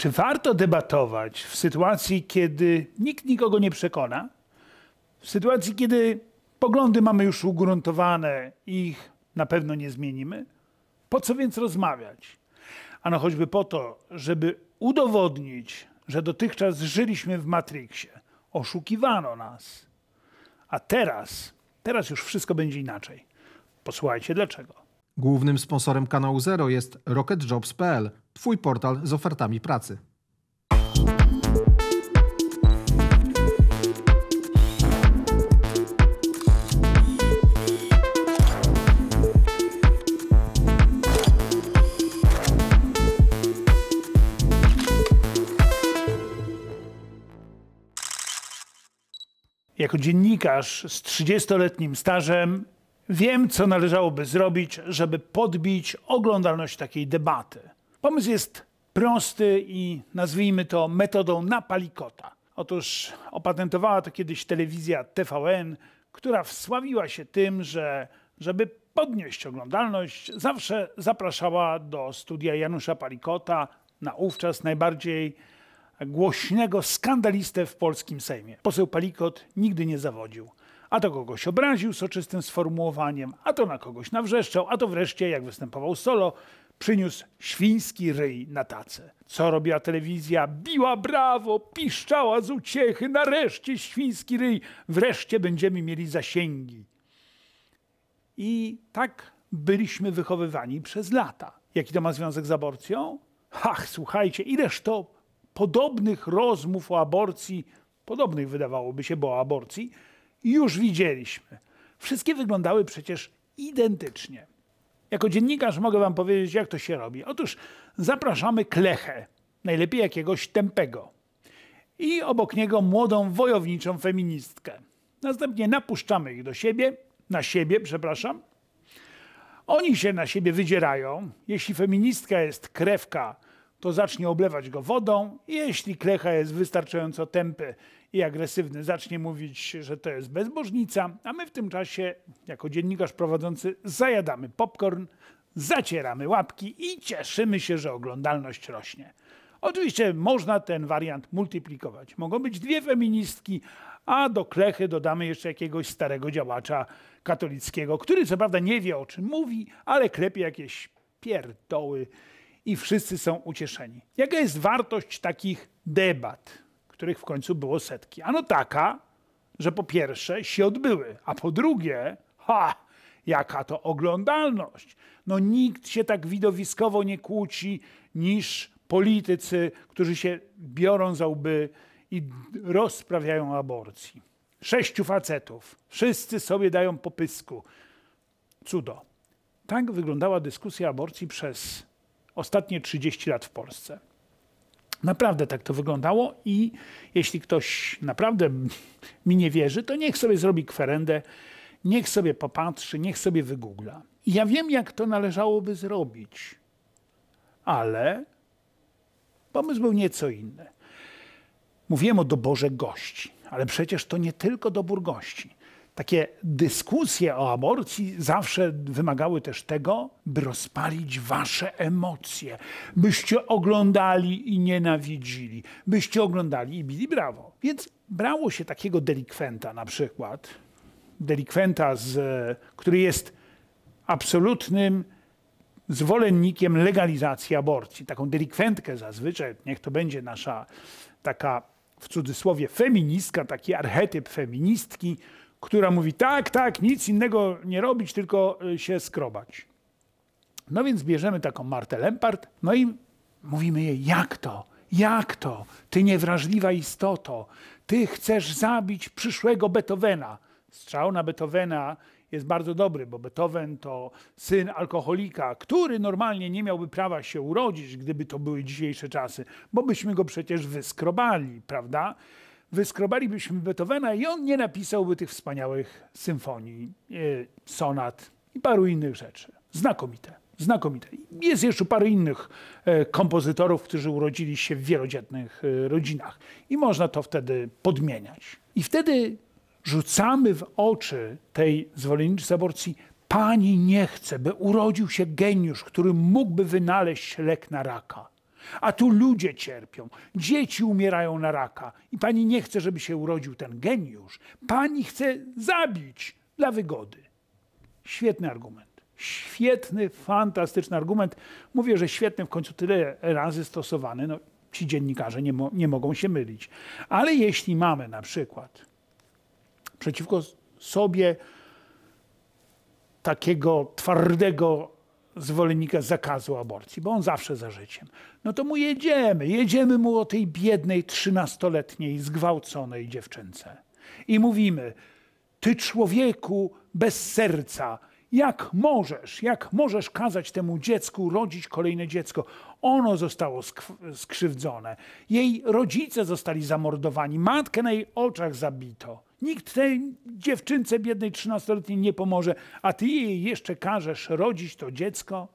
Czy warto debatować w sytuacji, kiedy nikt nikogo nie przekona? W sytuacji, kiedy poglądy mamy już ugruntowane i ich na pewno nie zmienimy? Po co więc rozmawiać? Ano choćby po to, żeby udowodnić, że dotychczas żyliśmy w Matrixie. Oszukiwano nas. A teraz, teraz już wszystko będzie inaczej. Posłuchajcie dlaczego. Głównym sponsorem kanału Zero jest RocketJobs.pl, Twój portal z ofertami pracy. Jako dziennikarz z 30-letnim stażem wiem, co należałoby zrobić, żeby podbić oglądalność takiej debaty. Pomysł jest prosty i nazwijmy to metodą napalikota. Otóż opatentowała to kiedyś telewizja TVN, która wsławiła się tym, że żeby podnieść oglądalność, zawsze zapraszała do studia Janusza Palikota, naówczas najbardziej głośnego skandalistę w polskim Sejmie. Poseł Palikot nigdy nie zawodził. A to kogoś obraził soczystym sformułowaniem, a to na kogoś nawrzeszczał, a to wreszcie, jak występował solo, przyniósł świński ryj na tacę. Co robiła telewizja? Biła brawo, piszczała z uciechy, nareszcie świński ryj, wreszcie będziemy mieli zasięgi. I tak byliśmy wychowywani przez lata. Jaki to ma związek z aborcją? Ach, słuchajcie, ileż to podobnych rozmów o aborcji, podobnych wydawałoby się, bo o aborcji, już widzieliśmy. Wszystkie wyglądały przecież identycznie. Jako dziennikarz mogę wam powiedzieć, jak to się robi. Otóż zapraszamy klechę, najlepiej jakiegoś tępego. I obok niego młodą wojowniczą feministkę. Następnie napuszczamy ich do siebie, na siebie, przepraszam. Oni się na siebie wydzierają. Jeśli feministka jest krewka to zacznie oblewać go wodą. Jeśli klecha jest wystarczająco tępy i agresywny, zacznie mówić, że to jest bezbożnica, a my w tym czasie, jako dziennikarz prowadzący, zajadamy popcorn, zacieramy łapki i cieszymy się, że oglądalność rośnie. Oczywiście można ten wariant multiplikować. Mogą być dwie feministki, a do klechy dodamy jeszcze jakiegoś starego działacza katolickiego, który co prawda nie wie o czym mówi, ale klepie jakieś pierdoły i wszyscy są ucieszeni. Jaka jest wartość takich debat, których w końcu było setki? Ano taka, że po pierwsze się odbyły, a po drugie, ha, jaka to oglądalność. No nikt się tak widowiskowo nie kłóci niż politycy, którzy się biorą za łby i rozprawiają o aborcji. Sześciu facetów, wszyscy sobie dają popysku. Cudo. Tak wyglądała dyskusja aborcji przez ostatnie 30 lat w Polsce. Naprawdę tak to wyglądało i jeśli ktoś naprawdę mi nie wierzy, to niech sobie zrobi kwerendę, niech sobie popatrzy, niech sobie wygoogla. Ja wiem, jak to należałoby zrobić, ale pomysł był nieco inny. Mówiłem o doborze gości, ale przecież to nie tylko dobór gości takie dyskusje o aborcji zawsze wymagały też tego, by rozpalić wasze emocje, byście oglądali i nienawidzili, byście oglądali i bili brawo. Więc brało się takiego delikwenta na przykład, delikwenta, z, który jest absolutnym zwolennikiem legalizacji aborcji. Taką delikwentkę zazwyczaj, niech to będzie nasza taka w cudzysłowie feministka, taki archetyp feministki, która mówi tak, tak, nic innego nie robić, tylko y, się skrobać. No więc bierzemy taką Martę Lempart, no i mówimy jej, jak to, jak to, ty niewrażliwa istoto, ty chcesz zabić przyszłego Beethovena. Strzał na Beethovena jest bardzo dobry, bo Beethoven to syn alkoholika, który normalnie nie miałby prawa się urodzić, gdyby to były dzisiejsze czasy, bo byśmy go przecież wyskrobali, prawda? wyskrobalibyśmy Beethovena i on nie napisałby tych wspaniałych symfonii, e, sonat i paru innych rzeczy. Znakomite. Znakomite. Jest jeszcze parę innych e, kompozytorów, którzy urodzili się w wielodzietnych e, rodzinach i można to wtedy podmieniać. I wtedy rzucamy w oczy tej zwolenniczce aborcji Pani nie chce, by urodził się geniusz, który mógłby wynaleźć lek na raka. A tu ludzie cierpią, dzieci umierają na raka i pani nie chce, żeby się urodził ten geniusz. Pani chce zabić dla wygody. Świetny argument. Świetny, fantastyczny argument. Mówię, że świetny w końcu tyle razy stosowany. No, ci dziennikarze nie, mo nie mogą się mylić. Ale jeśli mamy na przykład przeciwko sobie takiego twardego zwolennika zakazu aborcji, bo on zawsze za życiem. No to mu jedziemy, jedziemy mu o tej biednej, trzynastoletniej, zgwałconej dziewczynce. I mówimy, ty człowieku bez serca, jak możesz, jak możesz kazać temu dziecku rodzić kolejne dziecko? Ono zostało skrzywdzone, jej rodzice zostali zamordowani, matkę na jej oczach zabito. Nikt tej dziewczynce biednej 13-letniej nie pomoże, a ty jej jeszcze każesz rodzić to dziecko?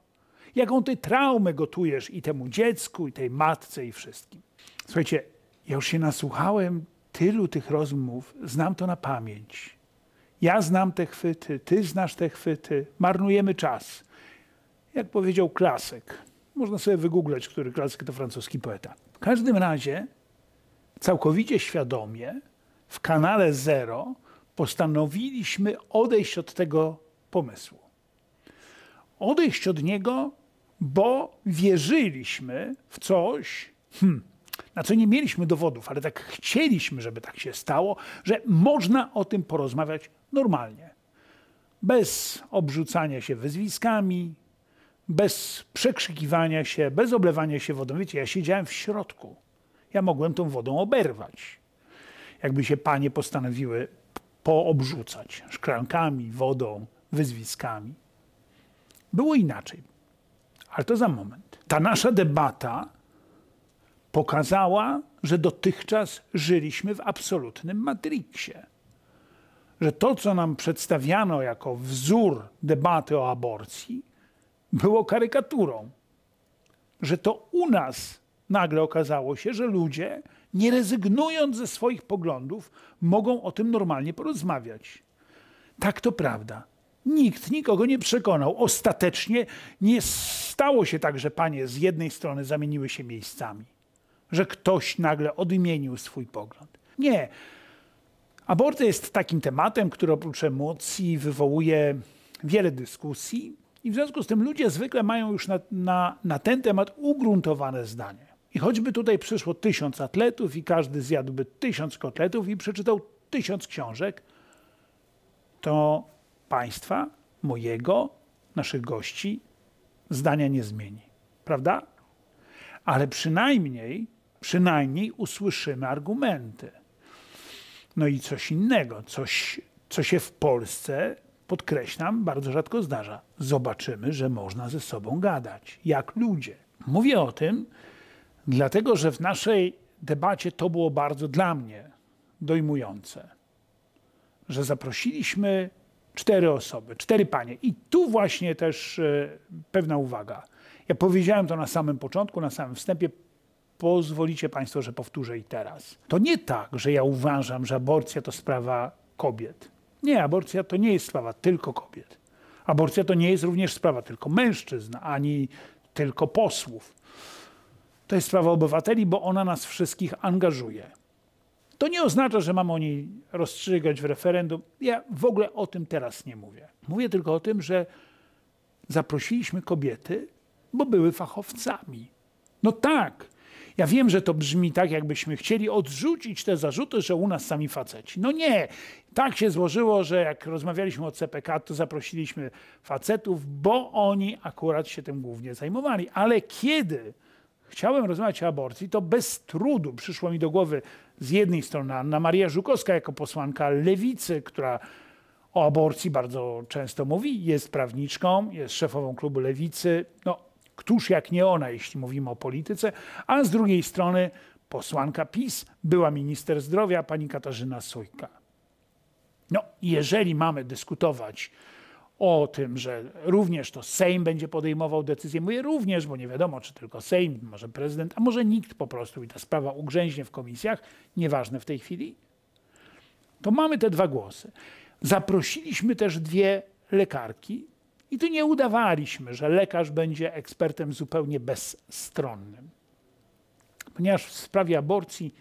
Jaką ty traumę gotujesz i temu dziecku, i tej matce, i wszystkim? Słuchajcie, ja już się nasłuchałem tylu tych rozmów, znam to na pamięć. Ja znam te chwyty, ty znasz te chwyty, marnujemy czas. Jak powiedział klasyk, można sobie wygooglać, który klasyk to francuski poeta. W każdym razie, całkowicie świadomie, w kanale Zero postanowiliśmy odejść od tego pomysłu. Odejść od niego, bo wierzyliśmy w coś, hmm, na co nie mieliśmy dowodów, ale tak chcieliśmy, żeby tak się stało, że można o tym porozmawiać normalnie. Bez obrzucania się wyzwiskami, bez przekrzykiwania się, bez oblewania się wodą. Wiecie, ja siedziałem w środku. Ja mogłem tą wodą oberwać jakby się panie postanowiły poobrzucać szklankami, wodą, wyzwiskami. Było inaczej, ale to za moment. Ta nasza debata pokazała, że dotychczas żyliśmy w absolutnym matriksie. Że to, co nam przedstawiano jako wzór debaty o aborcji, było karykaturą. Że to u nas nagle okazało się, że ludzie nie rezygnując ze swoich poglądów, mogą o tym normalnie porozmawiać. Tak to prawda. Nikt nikogo nie przekonał. Ostatecznie nie stało się tak, że panie z jednej strony zamieniły się miejscami, że ktoś nagle odmienił swój pogląd. Nie. Aborty jest takim tematem, który oprócz emocji wywołuje wiele dyskusji, i w związku z tym ludzie zwykle mają już na, na, na ten temat ugruntowane zdanie. I choćby tutaj przyszło tysiąc atletów i każdy zjadłby tysiąc kotletów i przeczytał tysiąc książek, to państwa, mojego, naszych gości zdania nie zmieni. Prawda? Ale przynajmniej, przynajmniej usłyszymy argumenty. No i coś innego, coś, co się w Polsce, podkreślam, bardzo rzadko zdarza. Zobaczymy, że można ze sobą gadać, jak ludzie. Mówię o tym, Dlatego, że w naszej debacie to było bardzo dla mnie dojmujące, że zaprosiliśmy cztery osoby, cztery panie. I tu właśnie też e, pewna uwaga. Ja powiedziałem to na samym początku, na samym wstępie. Pozwolicie Państwo, że powtórzę i teraz. To nie tak, że ja uważam, że aborcja to sprawa kobiet. Nie, aborcja to nie jest sprawa tylko kobiet. Aborcja to nie jest również sprawa tylko mężczyzn, ani tylko posłów. To jest sprawa obywateli, bo ona nas wszystkich angażuje. To nie oznacza, że mamy o niej rozstrzygać w referendum. Ja w ogóle o tym teraz nie mówię. Mówię tylko o tym, że zaprosiliśmy kobiety, bo były fachowcami. No tak. Ja wiem, że to brzmi tak, jakbyśmy chcieli odrzucić te zarzuty, że u nas sami faceci. No nie. Tak się złożyło, że jak rozmawialiśmy o CPK, to zaprosiliśmy facetów, bo oni akurat się tym głównie zajmowali. Ale kiedy chciałem rozmawiać o aborcji, to bez trudu przyszło mi do głowy z jednej strony Anna Maria Żukowska jako posłanka lewicy, która o aborcji bardzo często mówi, jest prawniczką, jest szefową klubu lewicy. No, któż jak nie ona, jeśli mówimy o polityce, a z drugiej strony posłanka PiS, była minister zdrowia pani Katarzyna Sojka. No, jeżeli mamy dyskutować o tym, że również to Sejm będzie podejmował decyzję. Mówię również, bo nie wiadomo, czy tylko Sejm, może prezydent, a może nikt po prostu i ta sprawa ugrzęźnie w komisjach, nieważne w tej chwili. To mamy te dwa głosy. Zaprosiliśmy też dwie lekarki i tu nie udawaliśmy, że lekarz będzie ekspertem zupełnie bezstronnym. Ponieważ w sprawie aborcji,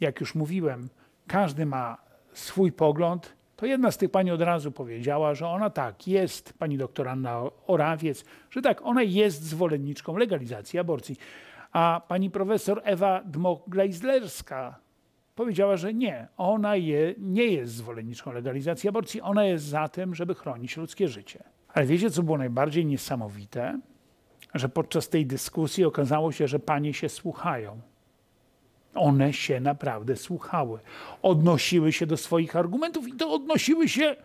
jak już mówiłem, każdy ma swój pogląd to jedna z tych pani od razu powiedziała, że ona tak jest, pani doktor Anna Orawiec, że tak, ona jest zwolenniczką legalizacji aborcji. A pani profesor Ewa dmok powiedziała, że nie, ona je, nie jest zwolenniczką legalizacji aborcji, ona jest za tym, żeby chronić ludzkie życie. Ale wiecie, co było najbardziej niesamowite? Że podczas tej dyskusji okazało się, że panie się słuchają one się naprawdę słuchały. Odnosiły się do swoich argumentów i to odnosiły się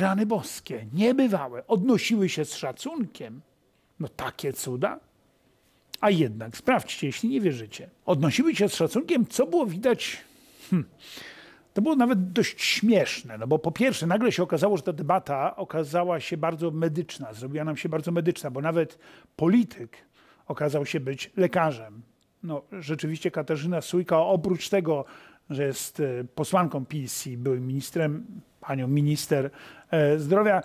rany boskie, niebywałe. Odnosiły się z szacunkiem. No takie cuda. A jednak sprawdźcie, jeśli nie wierzycie. Odnosiły się z szacunkiem, co było widać. Hm. To było nawet dość śmieszne, no bo po pierwsze nagle się okazało, że ta debata okazała się bardzo medyczna, zrobiła nam się bardzo medyczna, bo nawet polityk okazał się być lekarzem, no, rzeczywiście Katarzyna Sójka, oprócz tego, że jest e, posłanką PiS i e byłym ministrem, panią minister e, zdrowia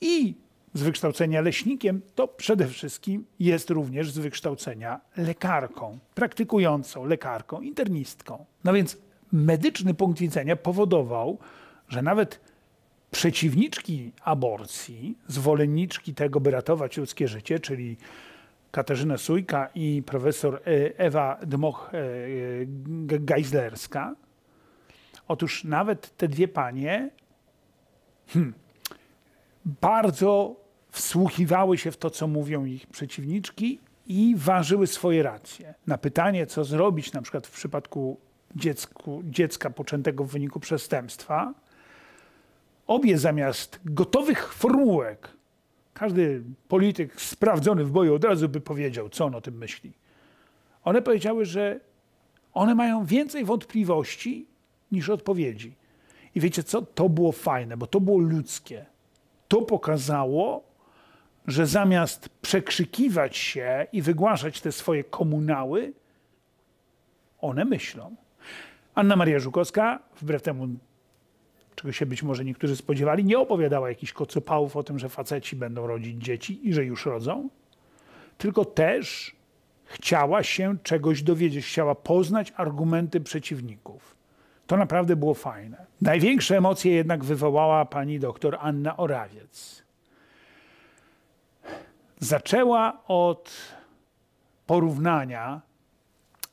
i z wykształcenia leśnikiem, to przede wszystkim jest również z wykształcenia lekarką, praktykującą lekarką, internistką. No więc medyczny punkt widzenia powodował, że nawet przeciwniczki aborcji, zwolenniczki tego, by ratować ludzkie życie, czyli Katarzynę Sujka i profesor e, Ewa Dmoch-Geislerska. E, Otóż nawet te dwie panie hmm, bardzo wsłuchiwały się w to, co mówią ich przeciwniczki i ważyły swoje racje. Na pytanie, co zrobić na przykład w przypadku dziecku, dziecka poczętego w wyniku przestępstwa, obie zamiast gotowych formułek każdy polityk sprawdzony w boju od razu by powiedział, co on o tym myśli. One powiedziały, że one mają więcej wątpliwości niż odpowiedzi. I wiecie co? To było fajne, bo to było ludzkie. To pokazało, że zamiast przekrzykiwać się i wygłaszać te swoje komunały, one myślą. Anna Maria Żukowska, wbrew temu, czego się być może niektórzy spodziewali, nie opowiadała jakichś kocopałów o tym, że faceci będą rodzić dzieci i że już rodzą, tylko też chciała się czegoś dowiedzieć, chciała poznać argumenty przeciwników. To naprawdę było fajne. Największe emocje jednak wywołała pani doktor Anna Orawiec. Zaczęła od porównania,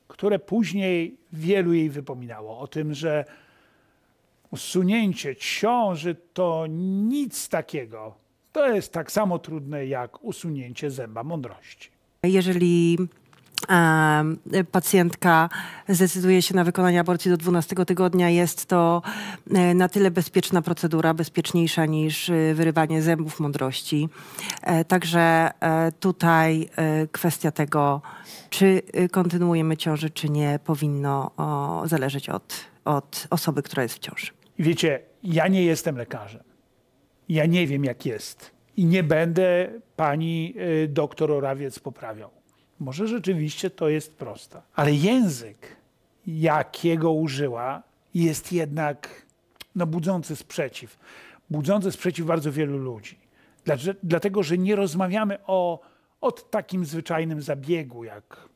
które później wielu jej wypominało, o tym, że usunięcie ciąży to nic takiego. To jest tak samo trudne jak usunięcie zęba mądrości. Jeżeli pacjentka zdecyduje się na wykonanie aborcji do 12 tygodnia, jest to e, na tyle bezpieczna procedura, bezpieczniejsza niż e, wyrywanie zębów mądrości. E, także tutaj kwestia tego, czy kontynuujemy ciążę, czy nie, powinno zależeć od, od osoby, która jest w ciąży. I wiecie, ja nie jestem lekarzem. Ja nie wiem, jak jest. I nie będę pani y, doktor Orawiec poprawiał. Może rzeczywiście to jest proste. Ale język, jakiego użyła, jest jednak no, budzący sprzeciw. Budzący sprzeciw bardzo wielu ludzi. Dlatego, że nie rozmawiamy o, o takim zwyczajnym zabiegu, jak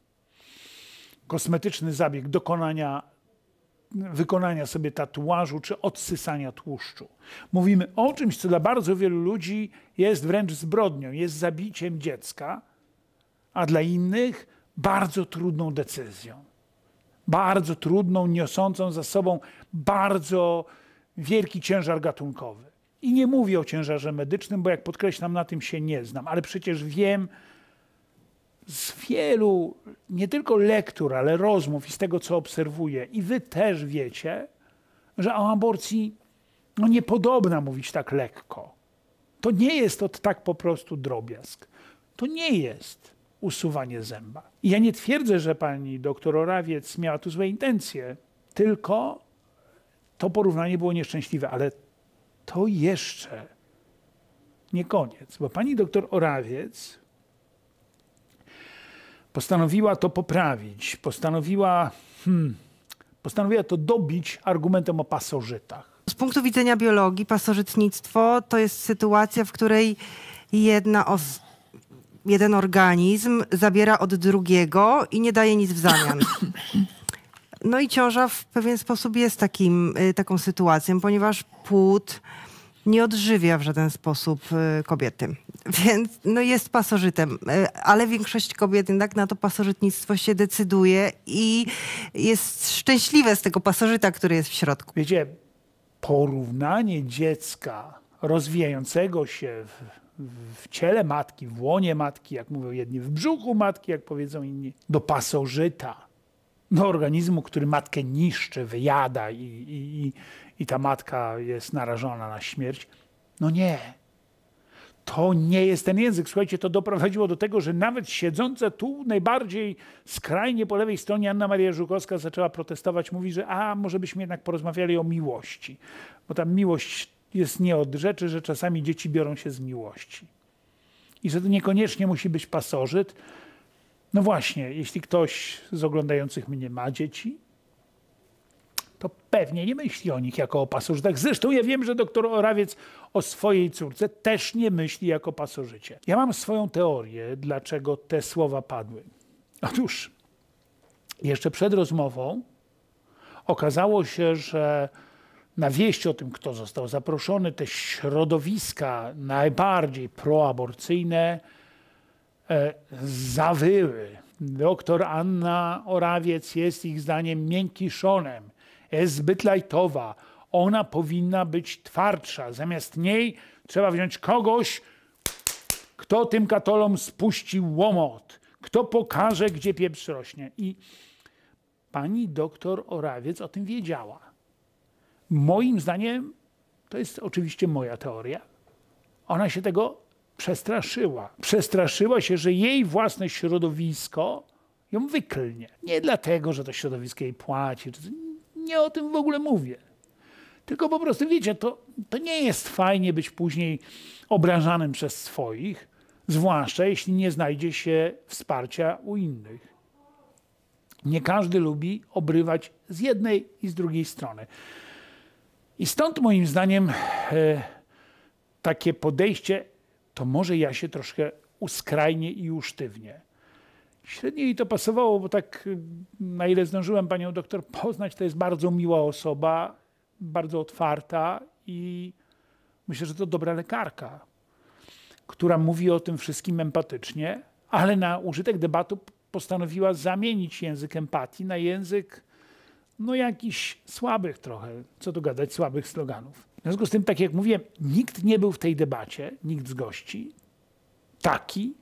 kosmetyczny zabieg dokonania wykonania sobie tatuażu czy odsysania tłuszczu. Mówimy o czymś, co dla bardzo wielu ludzi jest wręcz zbrodnią, jest zabiciem dziecka, a dla innych bardzo trudną decyzją. Bardzo trudną, niosącą za sobą bardzo wielki ciężar gatunkowy. I nie mówię o ciężarze medycznym, bo jak podkreślam, na tym się nie znam, ale przecież wiem, z wielu, nie tylko lektur, ale rozmów i z tego, co obserwuję, i wy też wiecie, że o aborcji no, niepodobna mówić tak lekko. To nie jest od tak po prostu drobiazg. To nie jest usuwanie zęba. I ja nie twierdzę, że pani doktor Orawiec miała tu złe intencje, tylko to porównanie było nieszczęśliwe, ale to jeszcze nie koniec, bo pani doktor Orawiec Postanowiła to poprawić, postanowiła, hmm, postanowiła to dobić argumentem o pasożytach. Z punktu widzenia biologii, pasożytnictwo to jest sytuacja, w której jedna os jeden organizm zabiera od drugiego i nie daje nic w zamian. No i ciąża w pewien sposób jest takim, y, taką sytuacją, ponieważ płód nie odżywia w żaden sposób y, kobiety. Więc no jest pasożytem, y, ale większość kobiet jednak na to pasożytnictwo się decyduje i jest szczęśliwe z tego pasożyta, który jest w środku. Wiecie, porównanie dziecka rozwijającego się w, w ciele matki, w łonie matki, jak mówią jedni, w brzuchu matki, jak powiedzą inni, do pasożyta do organizmu, który matkę niszczy, wyjada i, i, i ta matka jest narażona na śmierć. No nie. To nie jest ten język. Słuchajcie, to doprowadziło do tego, że nawet siedząca tu najbardziej skrajnie po lewej stronie Anna Maria Żukowska zaczęła protestować. Mówi, że a może byśmy jednak porozmawiali o miłości, bo ta miłość jest nie od rzeczy, że czasami dzieci biorą się z miłości. I że to niekoniecznie musi być pasożyt. No właśnie, jeśli ktoś z oglądających mnie ma dzieci, to pewnie nie myśli o nich jako o pasożytach. Zresztą ja wiem, że doktor Orawiec o swojej córce też nie myśli jako pasożycie. Ja mam swoją teorię, dlaczego te słowa padły. Otóż jeszcze przed rozmową okazało się, że na wieść o tym, kto został zaproszony, te środowiska najbardziej proaborcyjne e, zawyły. Doktor Anna Orawiec jest ich zdaniem miękkiszonem jest zbyt lajtowa. Ona powinna być twardsza. Zamiast niej trzeba wziąć kogoś, kto tym katolom spuści łomot, kto pokaże, gdzie pieprz rośnie. I pani doktor Orawiec o tym wiedziała. Moim zdaniem, to jest oczywiście moja teoria, ona się tego przestraszyła. Przestraszyła się, że jej własne środowisko ją wyklnie. Nie dlatego, że to środowisko jej płaci nie o tym w ogóle mówię. Tylko po prostu, wiecie, to, to nie jest fajnie być później obrażanym przez swoich, zwłaszcza jeśli nie znajdzie się wsparcia u innych. Nie każdy lubi obrywać z jednej i z drugiej strony. I stąd moim zdaniem e, takie podejście to może ja się troszkę uskrajnie i usztywnie średnio jej to pasowało, bo tak mm, na ile zdążyłem panią doktor poznać, to jest bardzo miła osoba, bardzo otwarta i myślę, że to dobra lekarka, która mówi o tym wszystkim empatycznie, ale na użytek debatu postanowiła zamienić język empatii na język no jakichś słabych trochę, co tu gadać, słabych sloganów. W związku z tym, tak jak mówiłem, nikt nie był w tej debacie, nikt z gości, taki,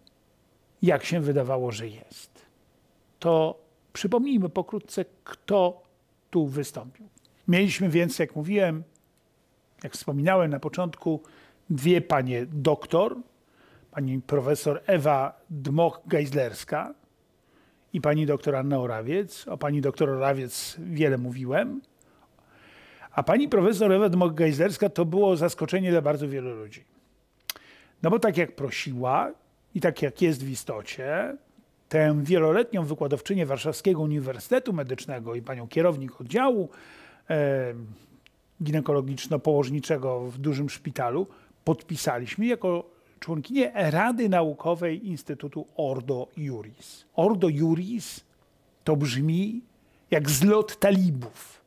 jak się wydawało, że jest. To przypomnijmy pokrótce, kto tu wystąpił. Mieliśmy więc, jak mówiłem, jak wspominałem na początku, dwie panie doktor, pani profesor Ewa Dmok-Geislerska i pani doktor Anna Orawiec. O pani doktor Orawiec wiele mówiłem. A pani profesor Ewa Dmok-Geislerska to było zaskoczenie dla bardzo wielu ludzi. No bo tak jak prosiła, i tak jak jest w istocie, tę wieloletnią wykładowczynię Warszawskiego Uniwersytetu Medycznego i panią kierownik oddziału e, ginekologiczno-położniczego w dużym szpitalu podpisaliśmy jako członkinie Rady Naukowej Instytutu Ordo Juris. Ordo Juris to brzmi jak zlot talibów.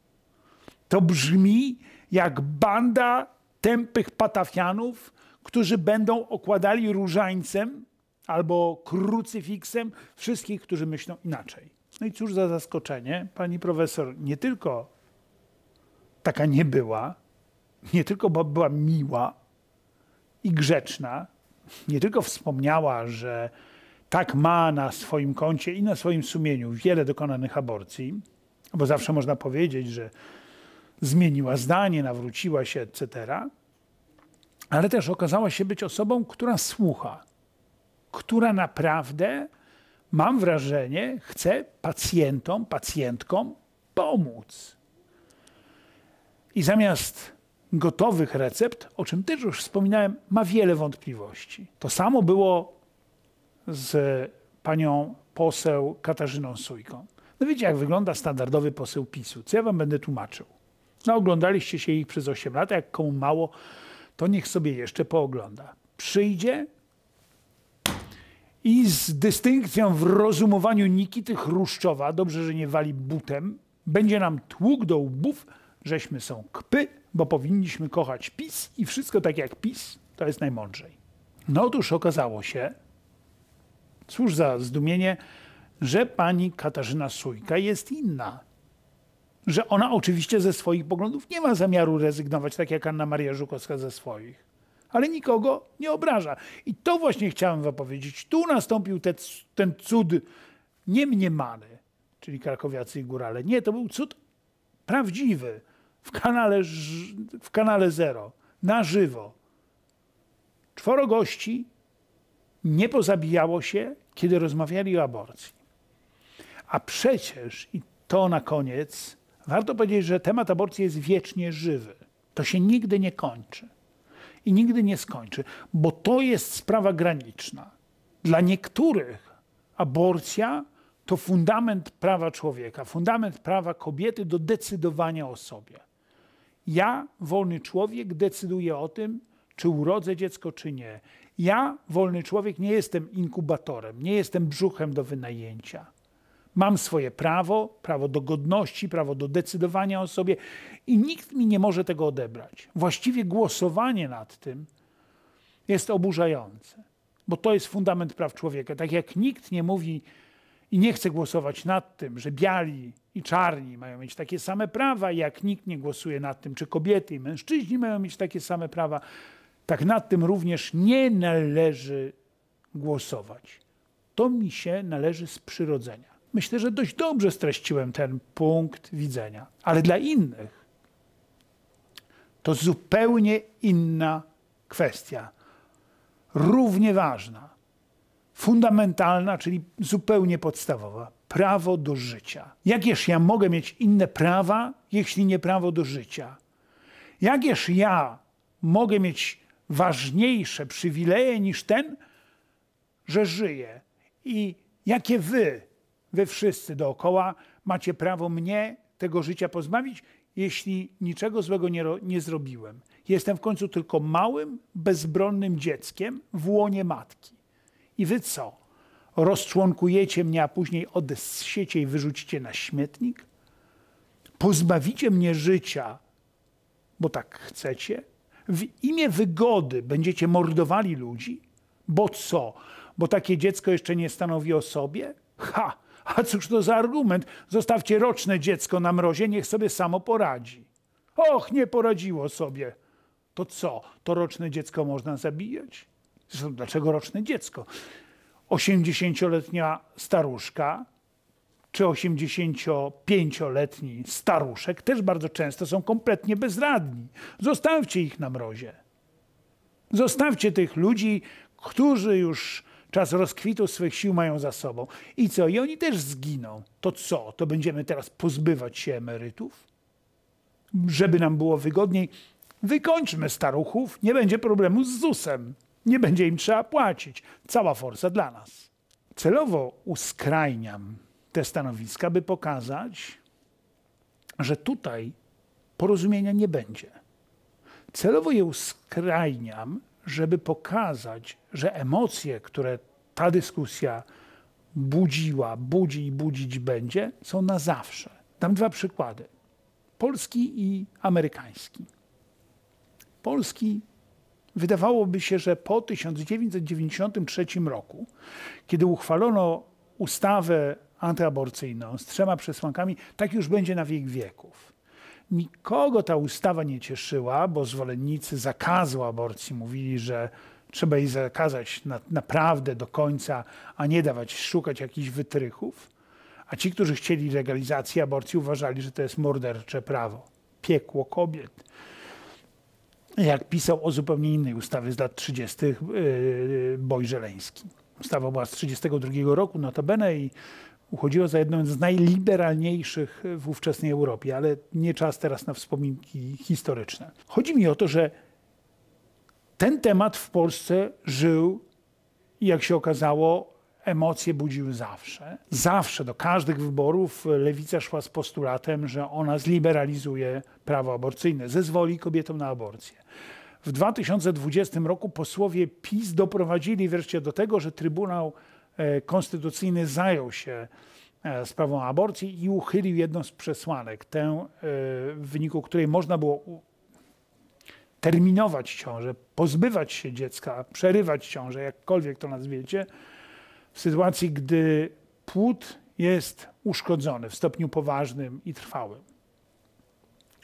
To brzmi jak banda tępych patafianów, którzy będą okładali różańcem albo krucyfiksem wszystkich, którzy myślą inaczej. No i cóż za zaskoczenie, pani profesor nie tylko taka nie była, nie tylko była miła i grzeczna, nie tylko wspomniała, że tak ma na swoim koncie i na swoim sumieniu wiele dokonanych aborcji, bo zawsze można powiedzieć, że zmieniła zdanie, nawróciła się, etc. Ale też okazała się być osobą, która słucha która naprawdę, mam wrażenie, chce pacjentom, pacjentkom pomóc. I zamiast gotowych recept, o czym też już wspominałem, ma wiele wątpliwości. To samo było z panią poseł Katarzyną Sujką. No wiecie, jak wygląda standardowy poseł PiSu. Co ja wam będę tłumaczył? No oglądaliście się ich przez 8 lat, jak komu mało, to niech sobie jeszcze poogląda. Przyjdzie, i z dystynkcją w rozumowaniu Nikity Chruszczowa, dobrze, że nie wali butem, będzie nam tłuk do łbów, żeśmy są kpy, bo powinniśmy kochać PiS i wszystko tak jak PiS, to jest najmądrzej. No otóż okazało się, cóż za zdumienie, że pani Katarzyna Sójka jest inna. Że ona oczywiście ze swoich poglądów nie ma zamiaru rezygnować, tak jak Anna Maria Żukowska ze swoich ale nikogo nie obraża. I to właśnie chciałem zapowiedzieć. Tu nastąpił te, ten cud niemniemany, czyli krakowiacy i górale. Nie, to był cud prawdziwy w kanale, w kanale Zero, na żywo. Czworo gości nie pozabijało się, kiedy rozmawiali o aborcji. A przecież, i to na koniec, warto powiedzieć, że temat aborcji jest wiecznie żywy. To się nigdy nie kończy i nigdy nie skończy, bo to jest sprawa graniczna. Dla niektórych aborcja to fundament prawa człowieka, fundament prawa kobiety do decydowania o sobie. Ja, wolny człowiek, decyduję o tym, czy urodzę dziecko, czy nie. Ja, wolny człowiek, nie jestem inkubatorem, nie jestem brzuchem do wynajęcia. Mam swoje prawo, prawo do godności, prawo do decydowania o sobie i nikt mi nie może tego odebrać. Właściwie głosowanie nad tym jest oburzające, bo to jest fundament praw człowieka. Tak jak nikt nie mówi i nie chce głosować nad tym, że biali i czarni mają mieć takie same prawa, jak nikt nie głosuje nad tym, czy kobiety i mężczyźni mają mieć takie same prawa, tak nad tym również nie należy głosować. To mi się należy z przyrodzenia myślę, że dość dobrze streściłem ten punkt widzenia. Ale dla innych to zupełnie inna kwestia, równie ważna, fundamentalna, czyli zupełnie podstawowa. Prawo do życia. Jakież ja mogę mieć inne prawa, jeśli nie prawo do życia? Jakież ja mogę mieć ważniejsze przywileje niż ten, że żyję? I jakie wy Wy wszyscy dookoła macie prawo mnie tego życia pozbawić, jeśli niczego złego nie, nie zrobiłem. Jestem w końcu tylko małym, bezbronnym dzieckiem w łonie matki. I wy co? Rozczłonkujecie mnie, a później odessiecie i wyrzucicie na śmietnik? Pozbawicie mnie życia, bo tak chcecie? W imię wygody będziecie mordowali ludzi? Bo co? Bo takie dziecko jeszcze nie stanowi o sobie? Ha! A cóż to za argument? Zostawcie roczne dziecko na mrozie, niech sobie samo poradzi. Och, nie poradziło sobie. To co? To roczne dziecko można zabijać? Zresztą dlaczego roczne dziecko? 80-letnia staruszka czy 85-letni staruszek też bardzo często są kompletnie bezradni. Zostawcie ich na mrozie. Zostawcie tych ludzi, którzy już Czas rozkwitu swych sił mają za sobą. I co? I oni też zginą. To co? To będziemy teraz pozbywać się emerytów? Żeby nam było wygodniej, wykończmy staruchów, nie będzie problemu z ZUS-em. Nie będzie im trzeba płacić. Cała forsa dla nas. Celowo uskrajniam te stanowiska, by pokazać, że tutaj porozumienia nie będzie. Celowo je uskrajniam, żeby pokazać, że emocje, które ta dyskusja budziła, budzi i budzić będzie, są na zawsze. Dam dwa przykłady. Polski i amerykański. Polski wydawałoby się, że po 1993 roku, kiedy uchwalono ustawę antyaborcyjną z trzema przesłankami, tak już będzie na wiek wieków. Nikogo ta ustawa nie cieszyła, bo zwolennicy zakazu aborcji mówili, że trzeba jej zakazać na, naprawdę do końca, a nie dawać szukać jakichś wytrychów. A ci, którzy chcieli legalizacji aborcji, uważali, że to jest mordercze prawo, piekło kobiet. Jak pisał o zupełnie innej ustawie z lat 30. Yy, Bojżeleński. Ustawa była z 32 roku, notabene, i uchodziło za jedną z najliberalniejszych w ówczesnej Europie, ale nie czas teraz na wspominki historyczne. Chodzi mi o to, że ten temat w Polsce żył i jak się okazało, emocje budził zawsze. Zawsze do każdych wyborów lewica szła z postulatem, że ona zliberalizuje prawo aborcyjne, zezwoli kobietom na aborcję. W 2020 roku posłowie PiS doprowadzili wreszcie do tego, że Trybunał E, konstytucyjny zajął się e, sprawą aborcji i uchylił jedną z przesłanek, tę e, w wyniku której można było terminować ciążę, pozbywać się dziecka, przerywać ciążę, jakkolwiek to nazwiecie, w sytuacji, gdy płód jest uszkodzony w stopniu poważnym i trwałym.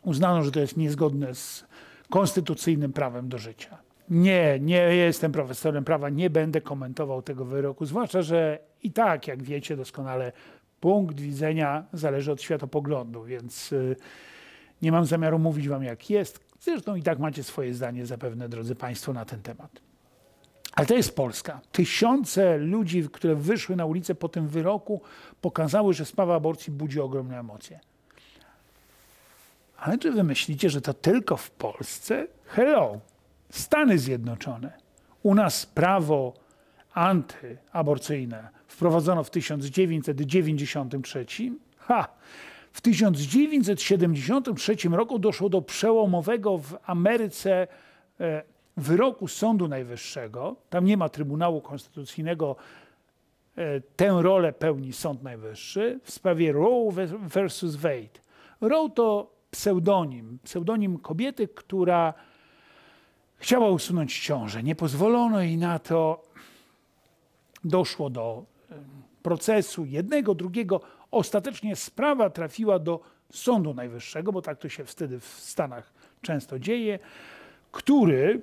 Uznano, że to jest niezgodne z konstytucyjnym prawem do życia. Nie, nie jestem profesorem prawa, nie będę komentował tego wyroku, zwłaszcza, że i tak, jak wiecie doskonale, punkt widzenia zależy od światopoglądu, więc y, nie mam zamiaru mówić wam jak jest. Zresztą i tak macie swoje zdanie zapewne, drodzy państwo, na ten temat. Ale to jest Polska. Tysiące ludzi, które wyszły na ulicę po tym wyroku, pokazały, że sprawa aborcji budzi ogromne emocje. Ale czy wy myślicie, że to tylko w Polsce? Hello! Stany Zjednoczone. U nas prawo antyaborcyjne wprowadzono w 1993. Ha! W 1973 roku doszło do przełomowego w Ameryce e, wyroku Sądu Najwyższego. Tam nie ma Trybunału Konstytucyjnego. E, tę rolę pełni Sąd Najwyższy w sprawie Roe versus Wade. Roe to pseudonim, pseudonim kobiety, która Chciała usunąć ciążę. Nie pozwolono jej na to. Doszło do e, procesu jednego, drugiego. Ostatecznie sprawa trafiła do Sądu Najwyższego, bo tak to się wtedy w Stanach często dzieje, który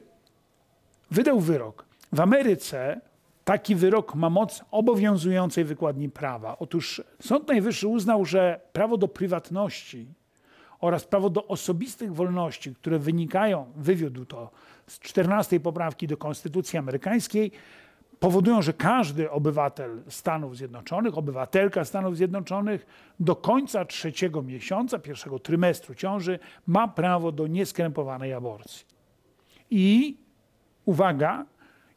wydał wyrok. W Ameryce taki wyrok ma moc obowiązującej wykładni prawa. Otóż Sąd Najwyższy uznał, że prawo do prywatności oraz prawo do osobistych wolności, które wynikają, wywiódł to z 14 poprawki do Konstytucji Amerykańskiej powodują, że każdy obywatel Stanów Zjednoczonych, obywatelka Stanów Zjednoczonych do końca trzeciego miesiąca, pierwszego trymestru ciąży ma prawo do nieskrępowanej aborcji. I uwaga,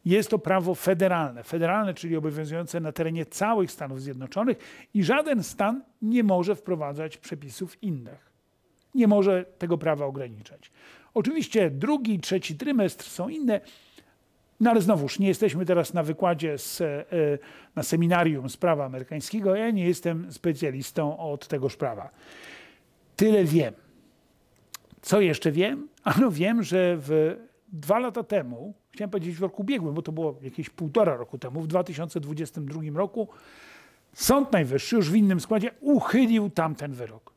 jest to prawo federalne. Federalne, czyli obowiązujące na terenie całych Stanów Zjednoczonych i żaden stan nie może wprowadzać przepisów innych. Nie może tego prawa ograniczać. Oczywiście drugi trzeci trymestr są inne, no ale znowuż nie jesteśmy teraz na wykładzie z, e, na seminarium z prawa amerykańskiego. Ja nie jestem specjalistą od tegoż prawa. Tyle wiem. Co jeszcze wiem? Ano wiem, że w dwa lata temu, chciałem powiedzieć w roku ubiegłym, bo to było jakieś półtora roku temu, w 2022 roku, Sąd Najwyższy już w innym składzie uchylił tamten wyrok.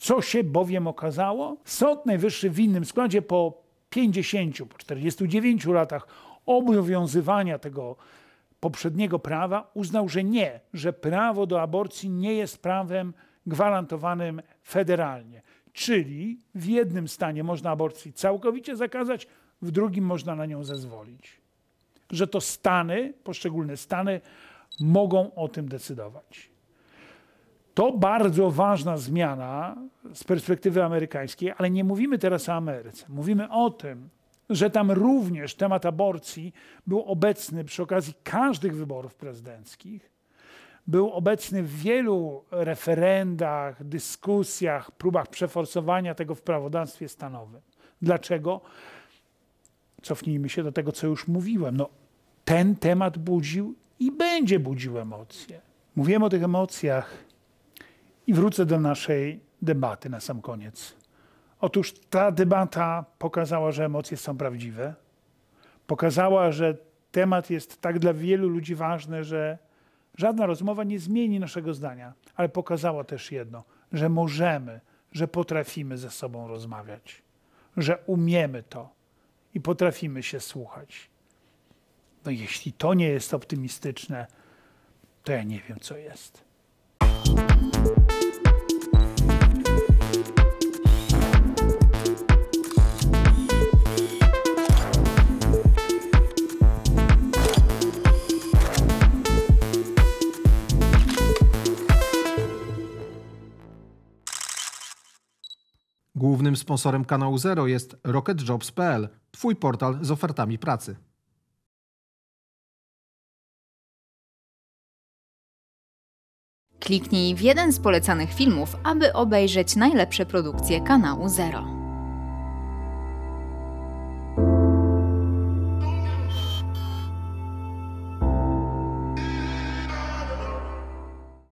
Co się bowiem okazało? Sąd Najwyższy w innym składzie po 50, po 49 latach obowiązywania tego poprzedniego prawa uznał, że nie, że prawo do aborcji nie jest prawem gwarantowanym federalnie. Czyli w jednym stanie można aborcji całkowicie zakazać, w drugim można na nią zezwolić. Że to stany, poszczególne stany mogą o tym decydować. To bardzo ważna zmiana z perspektywy amerykańskiej, ale nie mówimy teraz o Ameryce. Mówimy o tym, że tam również temat aborcji był obecny przy okazji każdych wyborów prezydenckich, był obecny w wielu referendach, dyskusjach, próbach przeforsowania tego w prawodawstwie stanowym. Dlaczego? Cofnijmy się do tego, co już mówiłem. No, ten temat budził i będzie budził emocje. Mówiłem o tych emocjach i wrócę do naszej debaty na sam koniec. Otóż ta debata pokazała, że emocje są prawdziwe. Pokazała, że temat jest tak dla wielu ludzi ważny, że żadna rozmowa nie zmieni naszego zdania, ale pokazała też jedno, że możemy, że potrafimy ze sobą rozmawiać, że umiemy to i potrafimy się słuchać. No jeśli to nie jest optymistyczne, to ja nie wiem, co jest. Głównym sponsorem kanału Zero jest rocketjobs.pl, twój portal z ofertami pracy. Kliknij w jeden z polecanych filmów, aby obejrzeć najlepsze produkcje kanału Zero.